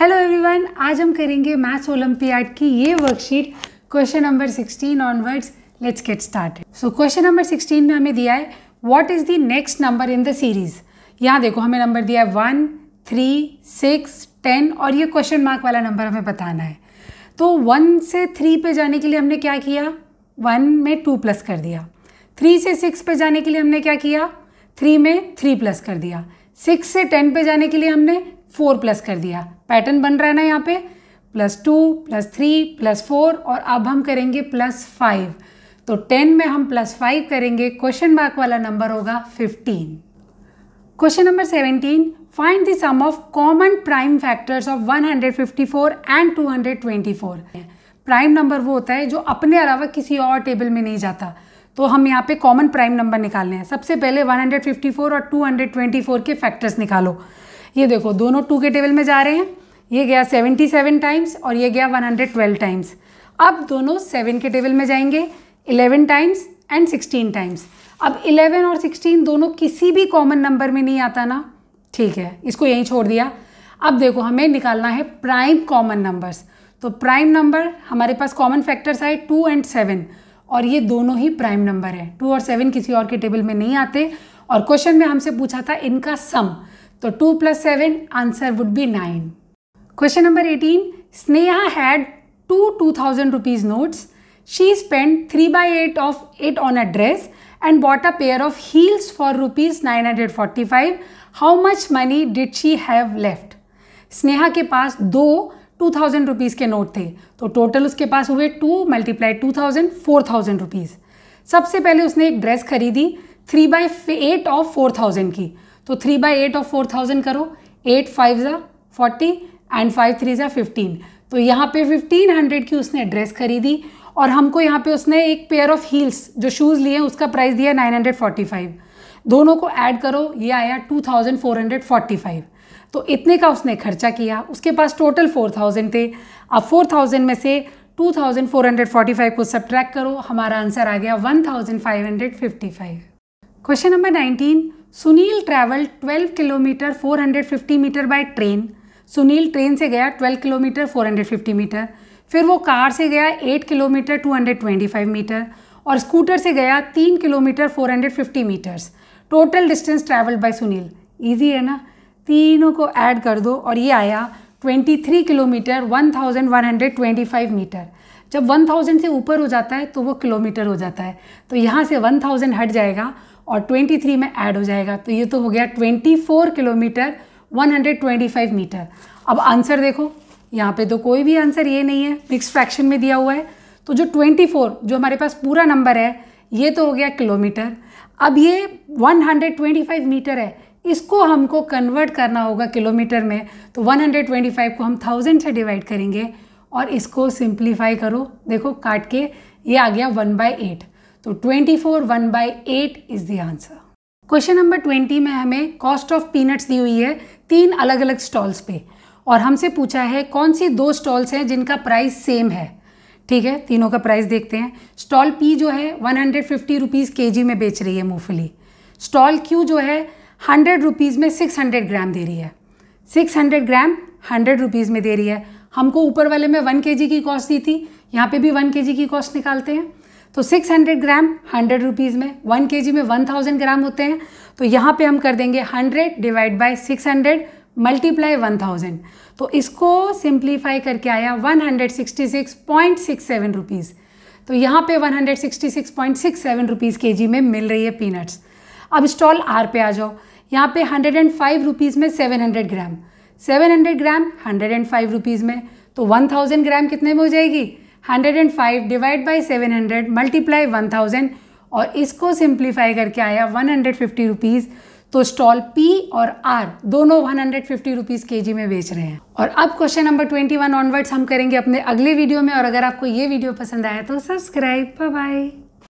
hello everyone आज हम करेंगे मैथ्स ओलंपियाड की ये worksheet question number 16 onwards let's get started so question number 16 में हमें दिया है what is the next number in the series यहाँ देखो हमें नंबर दिया है वन थ्री सिक्स टेन और ये क्वेश्चन मार्क वाला नंबर हमें बताना है तो वन से थ्री पे जाने के लिए हमने क्या किया वन में टू प्लस कर दिया थ्री से सिक्स पे जाने के लिए हमने क्या किया थ्री में थ्री प्लस कर दिया सिक्स से टेन पे जाने के लिए हमने फोर प्लस कर दिया पैटर्न बन रहा है ना यहाँ पे plus two plus three plus four और अब हम करेंगे प्लस फाइव तो टेन में हम प्लस फाइव करेंगे क्वेश्चन मार्क वाला नंबर होगा fifteen question number seventeen find the sum of common prime factors of 154 and 224 prime number वो होता है जो अपने अलावा किसी और टेबल में नहीं जाता तो हम यहाँ पे कॉमन प्राइम नंबर निकालने हैं सबसे पहले 154 और 224 के फैक्टर्स निकालो ये देखो दोनों टू के टेबल में जा रहे हैं ये गया सेवेंटी सेवन टाइम्स और ये गया वन हंड्रेड ट्वेल्व टाइम्स अब दोनों सेवन के टेबल में जाएंगे eleven times and sixteen times अब इलेवन और सिक्सटीन दोनों किसी भी कॉमन नंबर में नहीं आता ना ठीक है इसको यहीं छोड़ दिया अब देखो हमें निकालना है प्राइम कॉमन नंबर्स तो प्राइम नंबर हमारे पास कॉमन फैक्टर्स आए टू एंड सेवन और ये दोनों ही प्राइम नंबर है टू और सेवन किसी और के टेबल में नहीं आते और क्वेश्चन में हमसे पूछा था इनका सम तो two plus seven answer would be nine question number eighteen Sneha had two two thousand rupees notes she spend three by eight of eight on a dress and bought a pair of heels for rupees nine hundred forty five how much money did she have left Sneha के पास दो two thousand rupees के note थे तो total उसके पास हुए two multiply two thousand four thousand rupees सबसे पहले उसने एक ड्रेस खरीदी three by eight of four thousand की तो three by eight of four thousand करो एट फाइव ज़ा फोर्टी एंड फाइव थ्री ज़ा फिफ्टीन तो यहाँ पे फिफ्टीन हंड्रेड की उसने ड्रेस खरीदी और हमको यहाँ पे उसने एक पेयर ऑफ हील्स जो शूज़ लिए उसका प्राइस दिया नाइन हंड्रेड फोर्टी फाइव दोनों को ऐड करो ये आया two thousand four hundred forty five तो इतने का उसने खर्चा किया उसके पास टोटल फोर थाउजेंड थे अब फोर थाउजेंड में से two thousand four hundred forty five को सब्ट्रैक्ट करो हमारा आंसर आ गया one thousand five hundred fifty five question number nineteen Sunil travel 12 kilometre 450 metre by train Sunil train से गया 12 किलोमीटर 450 मीटर फिर वो कार से गया 8 किलोमीटर 225 मीटर और स्कूटर से गया 3 kilometre 450 metres total distance travelled by Sunil easy है ना तीनों को ऐड कर दो और ये आया 23 किलोमीटर 1125 मीटर जब 1000 से ऊपर हो जाता है तो वो किलोमीटर हो जाता है तो यहाँ से 1000 हट जाएगा और 23 में ऐड हो जाएगा तो ये तो हो गया 24 किलोमीटर 125 मीटर अब आंसर देखो यहाँ पे तो कोई भी आंसर ये नहीं है मिक्स फ्रैक्शन में दिया हुआ है तो जो 24 जो हमारे पास पूरा नंबर है ये तो हो गया किलोमीटर अब ये 125 मीटर है इसको हमको कन्वर्ट करना होगा किलोमीटर में तो 125 को हम थाउजेंड से डिवाइड करेंगे और इसको सिंप्लीफाई करो देखो काट के ये आ गया वन बाई एट तो 24 four one by eight is the answer question number 20 में हमें कॉस्ट ऑफ पीनट्स दी हुई है तीन अलग अलग स्टॉल्स पे और हमसे पूछा है कौन सी दो स्टॉल्स हैं जिनका प्राइस सेम है ठीक है तीनों का प्राइस देखते हैं स्टॉल पी जो है वन हंड्रेड फिफ्टी रुपीज़ के जी में बेच रही है मूँगफली स्टॉल क्यू जो है हंड्रेड रुपीज़ में सिक्स हंड्रेड ग्राम दे रही है six hundred gram hundred rupees में दे रही है हमको ऊपर वाले में वन के जी की कॉस्ट दी थी यहाँ पे भी वन के जी की कॉस्ट निकालते हैं तो 600 ग्राम 100 रुपीस में 1 केजी में 1000 ग्राम होते हैं तो यहाँ पे हम कर देंगे 100 डिवाइड बाय 600 मल्टीप्लाई 1000 तो इसको सिंप्लीफाई करके आया 166.67 रुपीज़ तो यहाँ पे 166.67 रुपीज़ केजी में मिल रही है पीनट्स अब स्टॉल आर पे आ जाओ यहाँ पे 105 रुपीज़ में 700 ग्राम 700 ग्राम 105 रुपीज़ में तो 1000 ग्राम कितने में हो जाएगी hundred and five divide by seven hundred multiply one thousand और इसको सिंप्लीफाई करके आया वन हंड्रेड फिफ्टी रुपीज़ तो स्टॉल पी और आर दोनों वन हंड्रेड रुपीज़ के जी में बेच रहे हैं और अब question number twenty one onwards हम करेंगे अपने अगले वीडियो में और अगर आपको ये वीडियो पसंद आया तो सब्सक्राइब बाय